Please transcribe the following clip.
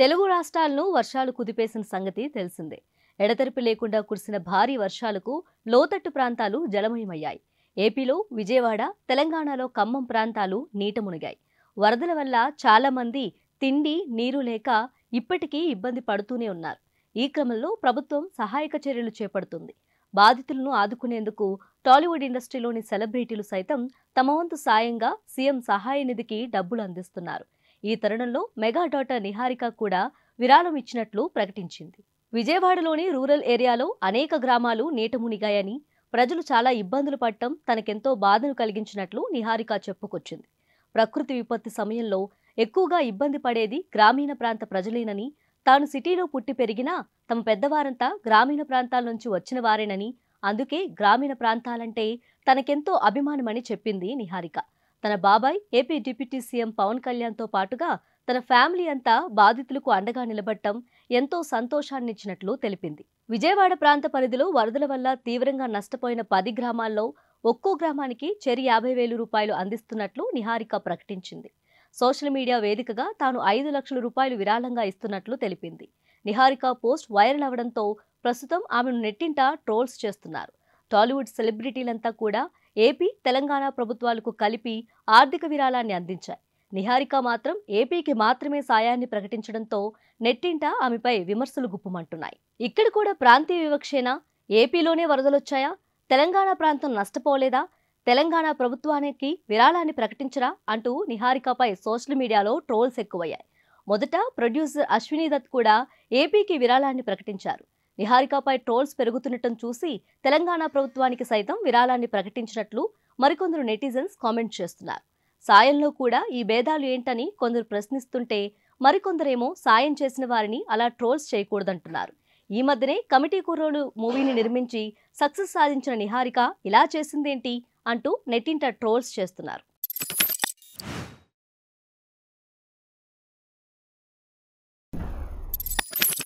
తెలుగు రాష్ట్రాలను వర్షాలు కుదిపేసిన సంగతి తెలిసిందే ఎడతెరిపి లేకుండా కురిసిన భారీ వర్షాలకు లోతట్టు ప్రాంతాలు జలమయమయ్యాయి ఏపీలో విజయవాడ తెలంగాణలో ఖమ్మం ప్రాంతాలు నీట మునిగాయి వరదల వల్ల చాలామంది తిండి నీరు లేక ఇప్పటికీ ఇబ్బంది పడుతూనే ఉన్నారు ఈ క్రమంలో ప్రభుత్వం సహాయక చర్యలు చేపడుతుంది బాధితులను ఆదుకునేందుకు టాలీవుడ్ ఇండస్ట్రీలోని సెలబ్రిటీలు సైతం తమ వంతు సాయంగా సీఎం సహాయ నిధికి డబ్బులు అందిస్తున్నారు ఈ తరుణంలో మెగా డాటర్ నిహారిక కూడా విరాళం ఇచ్చినట్లు ప్రకటించింది విజయవాడలోని రూరల్ ఏరియాలో అనేక గ్రామాలు నీట మునిగాయని ప్రజలు చాలా ఇబ్బందులు పడటం తనకెంతో బాధను కలిగించినట్లు నిహారిక చెప్పుకొచ్చింది ప్రకృతి విపత్తి సమయంలో ఎక్కువగా ఇబ్బంది పడేది గ్రామీణ ప్రాంత ప్రజలేనని తాను సిటీలో పుట్టి పెరిగినా తమ పెద్దవారంతా గ్రామీణ ప్రాంతాల నుంచి వచ్చిన వారేనని అందుకే గ్రామీణ ప్రాంతాలంటే తనకెంతో అభిమానమని చెప్పింది నిహారిక తన బాబాయ్ ఏపీ డిప్యూటీ సీఎం పవన్ కళ్యాణ్తో పాటుగా తన ఫ్యామిలీ అంతా బాధితులకు అండగా నిలబడటం ఎంతో సంతోషాన్నిచ్చినట్లు తెలిపింది విజయవాడ ప్రాంత పరిధిలో వరదల వల్ల తీవ్రంగా నష్టపోయిన పది గ్రామాల్లో ఒక్కో గ్రామానికి చెరి యాభై వేలు రూపాయలు అందిస్తున్నట్లు నిహారిక ప్రకటించింది సోషల్ మీడియా వేదికగా తాను ఐదు లక్షల రూపాయలు విరాళంగా ఇస్తున్నట్లు తెలిపింది నిహారిక పోస్ట్ వైరల్ అవడంతో ప్రస్తుతం ఆమెను నెట్టింట ట్రోల్స్ చేస్తున్నారు టాలీవుడ్ సెలబ్రిటీలంతా కూడా ఏపీ తెలంగాణ ప్రభుత్వాలకు కలిపి ఆర్థిక విరాళాన్ని అందించాయి నిహారిక మాత్రం ఏపీకి మాత్రమే సాయాన్ని ప్రకటించడంతో నెట్టింట ఆమెపై విమర్శలు గుప్పుమంటున్నాయి ఇక్కడ కూడా ప్రాంతీయ వివక్షేనా ఏపీలోనే వరదలొచ్చాయా తెలంగాణ ప్రాంతం నష్టపోలేదా తెలంగాణ ప్రభుత్వానికి విరాళాన్ని ప్రకటించరా అంటూ నిహారికపై సోషల్ మీడియాలో ట్రోల్స్ ఎక్కువయ్యాయి మొదట ప్రొడ్యూసర్ అశ్విని దత్ కూడా ఏపీకి విరాళాన్ని ప్రకటించారు నిహారికపై ట్రోల్స్ పెరుగుతుండటం చూసి తెలంగాణ ప్రభుత్వానికి సైతం విరాళాన్ని ప్రకటించినట్లు మరికొందరు నెటిజన్స్ కామెంట్ చేస్తున్నారు సాయంలో కూడా ఈ భేదాలు ఏంటని కొందరు ప్రశ్నిస్తుంటే మరికొందరేమో సాయం చేసిన వారిని అలా ట్రోల్స్ చేయకూడదంటున్నారు ఈ మధ్యనే కమిటీ కుర్రోలు మూవీని నిర్మించి సక్సెస్ సాధించిన నిహారిక ఇలా చేసిందేంటి అంటూ నెట్టింట ట్రోల్స్ చేస్తున్నారు